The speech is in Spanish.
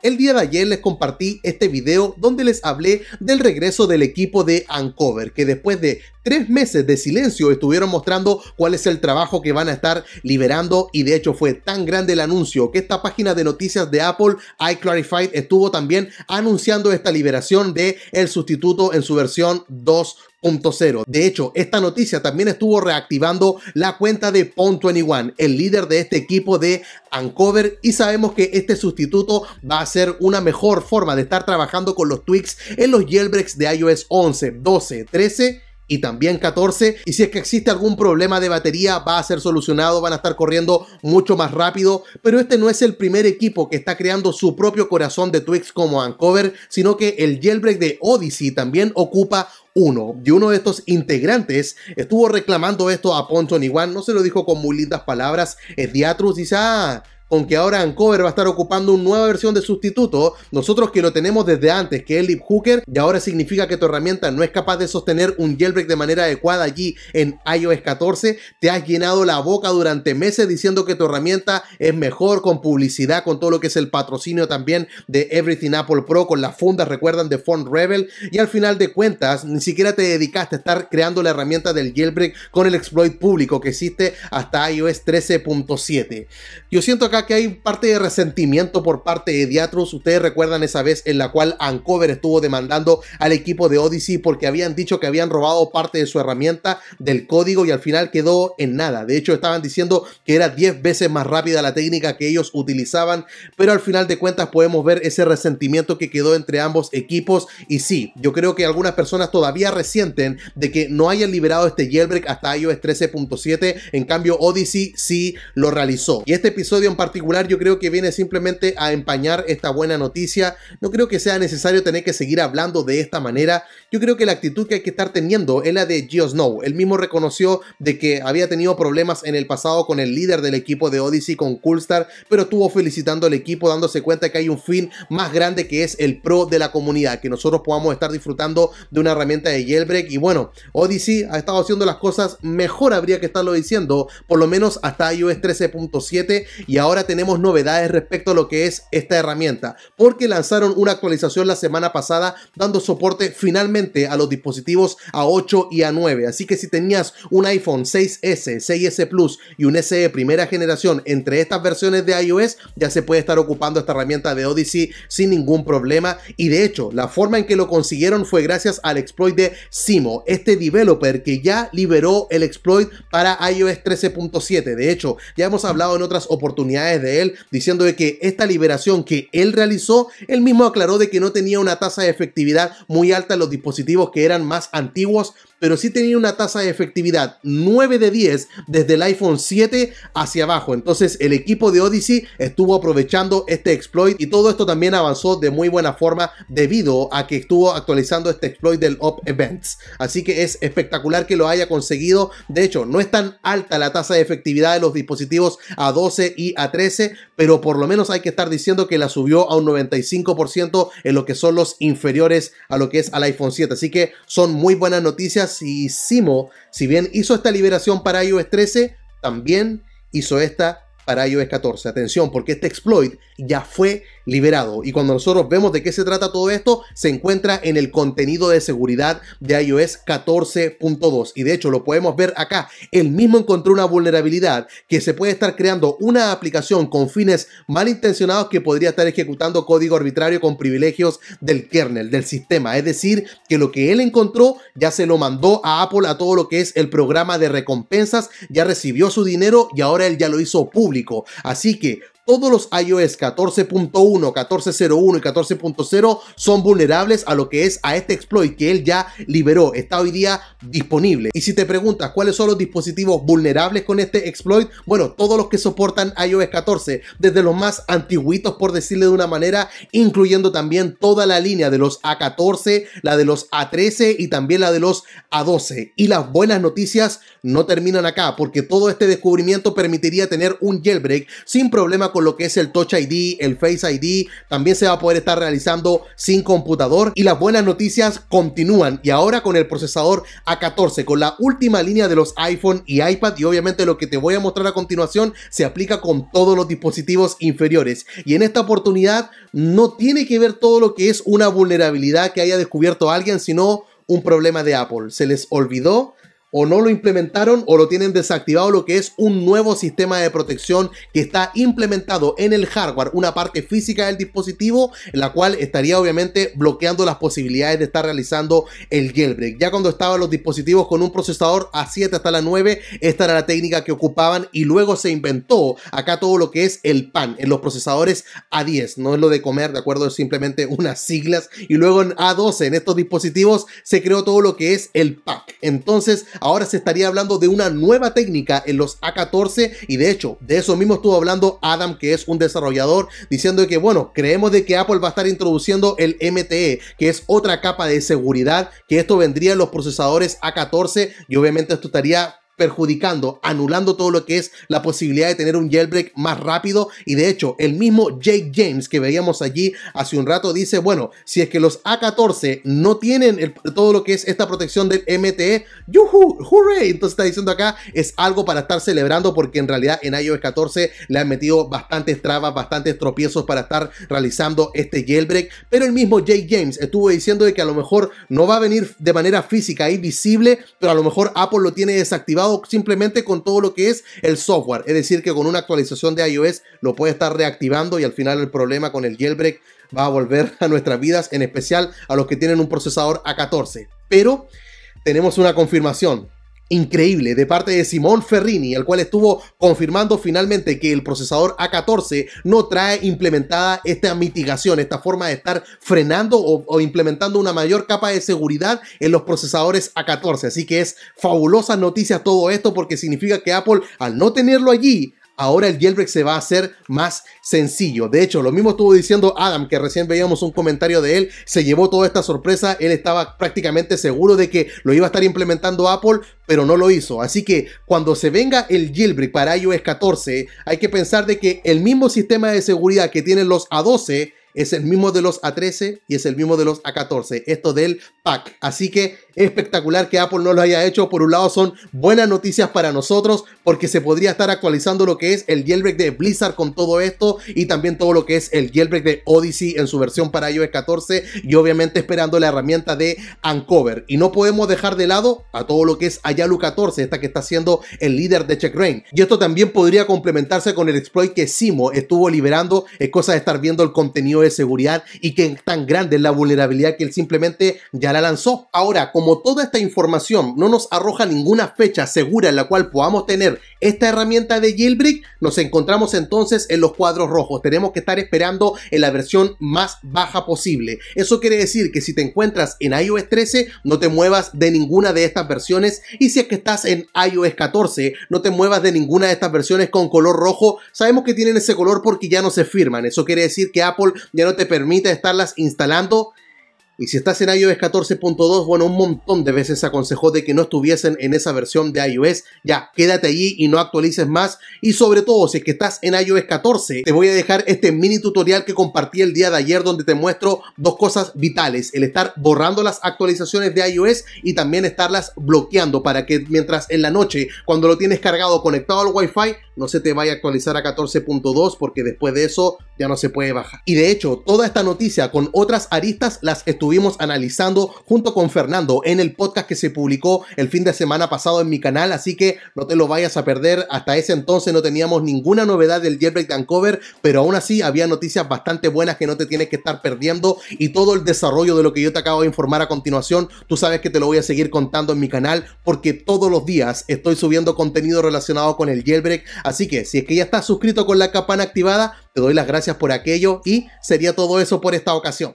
el día de ayer les compartí este video donde les hablé del regreso del equipo de Uncover, que después de tres meses de silencio estuvieron mostrando cuál es el trabajo que van a estar liberando y de hecho fue tan grande el anuncio que esta página de noticias de Apple, iClarified, estuvo también anunciando esta liberación de el sustituto en su versión 2.0. De hecho, esta noticia también estuvo reactivando la cuenta de pon 21 el líder de este equipo de Uncover, y sabemos que este sustituto va a ser una mejor forma de estar trabajando con los tweaks en los jailbreaks de iOS 11, 12, 13 y también 14. Y si es que existe algún problema de batería, va a ser solucionado, van a estar corriendo mucho más rápido. Pero este no es el primer equipo que está creando su propio corazón de Twix como Uncover, sino que el jailbreak de Odyssey también ocupa uno. de uno de estos integrantes estuvo reclamando esto a Ponton no se lo dijo con muy lindas palabras. Es Diatrus, dice, ah, con ahora Ancover va a estar ocupando una nueva versión de sustituto, nosotros que lo tenemos desde antes, que es Lip Hooker, y ahora significa que tu herramienta no es capaz de sostener un jailbreak de manera adecuada allí en iOS 14, te has llenado la boca durante meses diciendo que tu herramienta es mejor con publicidad, con todo lo que es el patrocinio también de Everything Apple Pro, con las fundas, recuerdan, de Font Rebel, y al final de cuentas, ni siquiera te dedicaste a estar creando la herramienta del jailbreak con el exploit público que existe hasta iOS 13.7. Yo siento que que hay parte de resentimiento por parte de diatros, Ustedes recuerdan esa vez en la cual Ancover estuvo demandando al equipo de Odyssey porque habían dicho que habían robado parte de su herramienta del código y al final quedó en nada. De hecho, estaban diciendo que era 10 veces más rápida la técnica que ellos utilizaban, pero al final de cuentas podemos ver ese resentimiento que quedó entre ambos equipos. Y sí, yo creo que algunas personas todavía resienten de que no hayan liberado este jailbreak hasta iOS 13.7. En cambio, Odyssey sí lo realizó. Y este episodio en particular yo creo que viene simplemente a empañar esta buena noticia. No creo que sea necesario tener que seguir hablando de esta manera. Yo creo que la actitud que hay que estar teniendo es la de Geosnow, Snow. Él mismo reconoció de que había tenido problemas en el pasado con el líder del equipo de Odyssey, con Coolstar, pero estuvo felicitando al equipo, dándose cuenta que hay un fin más grande que es el pro de la comunidad, que nosotros podamos estar disfrutando de una herramienta de jailbreak. Y bueno, Odyssey ha estado haciendo las cosas mejor, habría que estarlo diciendo, por lo menos hasta iOS 13.7 y ahora tenemos novedades respecto a lo que es esta herramienta, porque lanzaron una actualización la semana pasada dando soporte finalmente a los dispositivos A8 y A9. Así que si tenías un iPhone 6S, 6S Plus y un SE primera generación entre estas versiones de iOS, ya se puede estar ocupando esta herramienta de Odyssey sin ningún problema. Y de hecho, la forma en que lo consiguieron fue gracias al exploit de Simo, este developer que ya liberó el exploit para iOS 13.7. De hecho, ya hemos hablado en otras oportunidades de él, diciendo de que esta liberación que él realizó, él mismo aclaró de que no tenía una tasa de efectividad muy alta en los dispositivos que eran más antiguos pero sí tenía una tasa de efectividad 9 de 10 desde el iPhone 7 hacia abajo. Entonces el equipo de Odyssey estuvo aprovechando este exploit y todo esto también avanzó de muy buena forma debido a que estuvo actualizando este exploit del Op Events. Así que es espectacular que lo haya conseguido. De hecho, no es tan alta la tasa de efectividad de los dispositivos a 12 y a 13, pero por lo menos hay que estar diciendo que la subió a un 95% en lo que son los inferiores a lo que es al iPhone 7. Así que son muy buenas noticias y Simo, si bien hizo esta liberación para iOS 13, también hizo esta para iOS 14. Atención, porque este exploit ya fue liberado. Y cuando nosotros vemos de qué se trata todo esto, se encuentra en el contenido de seguridad de iOS 14.2. Y de hecho lo podemos ver acá. El mismo encontró una vulnerabilidad que se puede estar creando una aplicación con fines malintencionados que podría estar ejecutando código arbitrario con privilegios del kernel, del sistema. Es decir, que lo que él encontró ya se lo mandó a Apple a todo lo que es el programa de recompensas, ya recibió su dinero y ahora él ya lo hizo público. Así que todos los iOS 14.1, 14.01 y 14.0 son vulnerables a lo que es a este exploit que él ya liberó, está hoy día disponible. Y si te preguntas cuáles son los dispositivos vulnerables con este exploit, bueno, todos los que soportan iOS 14, desde los más antiguitos por decirle de una manera, incluyendo también toda la línea de los A14, la de los A13 y también la de los A12. Y las buenas noticias no terminan acá, porque todo este descubrimiento permitiría tener un jailbreak sin problema lo que es el Touch ID, el Face ID, también se va a poder estar realizando sin computador. Y las buenas noticias continúan y ahora con el procesador A14, con la última línea de los iPhone y iPad y obviamente lo que te voy a mostrar a continuación se aplica con todos los dispositivos inferiores. Y en esta oportunidad no tiene que ver todo lo que es una vulnerabilidad que haya descubierto alguien, sino un problema de Apple. Se les olvidó o no lo implementaron o lo tienen desactivado, lo que es un nuevo sistema de protección que está implementado en el hardware, una parte física del dispositivo, en la cual estaría obviamente bloqueando las posibilidades de estar realizando el jailbreak. Ya cuando estaban los dispositivos con un procesador A7 hasta la 9, esta era la técnica que ocupaban y luego se inventó acá todo lo que es el PAN en los procesadores A10, no es lo de comer, de acuerdo, es simplemente unas siglas y luego en A12 en estos dispositivos se creó todo lo que es el PAC. Entonces, ahora se estaría hablando de una nueva técnica en los A14 y de hecho, de eso mismo estuvo hablando Adam, que es un desarrollador, diciendo que bueno, creemos de que Apple va a estar introduciendo el MTE, que es otra capa de seguridad, que esto vendría en los procesadores A14 y obviamente esto estaría perjudicando, anulando todo lo que es la posibilidad de tener un jailbreak más rápido. Y de hecho, el mismo Jake James que veíamos allí hace un rato dice, bueno, si es que los A14 no tienen todo lo que es esta protección del MTE, ¡yuhu! hurray Entonces está diciendo acá, es algo para estar celebrando porque en realidad en iOS 14 le han metido bastantes trabas, bastantes tropiezos para estar realizando este jailbreak. Pero el mismo Jake James estuvo diciendo de que a lo mejor no va a venir de manera física y visible, pero a lo mejor Apple lo tiene desactivado simplemente con todo lo que es el software. Es decir, que con una actualización de iOS lo puede estar reactivando y al final el problema con el jailbreak va a volver a nuestras vidas, en especial a los que tienen un procesador A14. Pero tenemos una confirmación increíble de parte de Simón Ferrini, el cual estuvo confirmando finalmente que el procesador A14 no trae implementada esta mitigación, esta forma de estar frenando o, implementando una mayor capa de seguridad en los procesadores A14. Así que es fabulosa noticia todo esto porque significa que Apple al no tenerlo allí ahora el jailbreak se va a hacer más sencillo. De hecho, lo mismo estuvo diciendo Adam, que recién veíamos un comentario de él, se llevó toda esta sorpresa, él estaba prácticamente seguro de que lo iba a estar implementando Apple, pero no lo hizo. Así que cuando se venga el jailbreak para iOS 14, hay que pensar de que el mismo sistema de seguridad que tienen los A12 es el mismo de los A13 y es el mismo de los A14, esto del pack. Así que es espectacular que Apple no lo haya hecho. Por un lado son buenas noticias para nosotros porque se podría estar actualizando lo que es el jailbreak de Blizzard con todo esto y también todo lo que es el jailbreak de Odyssey en su versión para iOS 14 y obviamente esperando la herramienta de Uncover. Y no podemos dejar de lado a todo lo que es Ayalu 14, esta que está siendo el líder de CheckRain. Y esto también podría complementarse con el exploit que Simo estuvo liberando, es cosa de estar viendo el contenido seguridad y que tan grande es la vulnerabilidad que él simplemente ya la lanzó. Ahora, como toda esta información no nos arroja ninguna fecha segura en la cual podamos tener esta herramienta de jailbreak, nos encontramos entonces en los cuadros rojos. Tenemos que estar esperando en la versión más baja posible. Eso quiere decir que si te encuentras en iOS 13, no te muevas de ninguna de estas versiones y si es que estás en iOS 14, no te muevas de ninguna de estas versiones con color rojo. Sabemos que tienen ese color porque ya no se firman. Eso quiere decir que Apple ya no te permite estarlas instalando y si estás en iOS 14.2, bueno, un montón de veces aconsejó de que no estuviesen en esa versión de iOS. Ya, quédate allí y no actualices más. Y sobre todo, si es que estás en iOS 14, te voy a dejar este mini tutorial que compartí el día de ayer donde te muestro dos cosas vitales. El estar borrando las actualizaciones de iOS y también estarlas bloqueando para que mientras en la noche, cuando lo tienes cargado conectado al Wi-Fi, no se te vaya a actualizar a 14.2 porque después de eso ya no se puede bajar. Y de hecho, toda esta noticia con otras aristas las estuve estuvimos analizando junto con Fernando en el podcast que se publicó el fin de semana pasado en mi canal, así que no te lo vayas a perder. Hasta ese entonces no teníamos ninguna novedad del Jailbreak de Ancover. pero aún así había noticias bastante buenas que no te tienes que estar perdiendo y todo el desarrollo de lo que yo te acabo de informar a continuación, tú sabes que te lo voy a seguir contando en mi canal porque todos los días estoy subiendo contenido relacionado con el Jailbreak, así que si es que ya estás suscrito con la campana activada, te doy las gracias por aquello y sería todo eso por esta ocasión.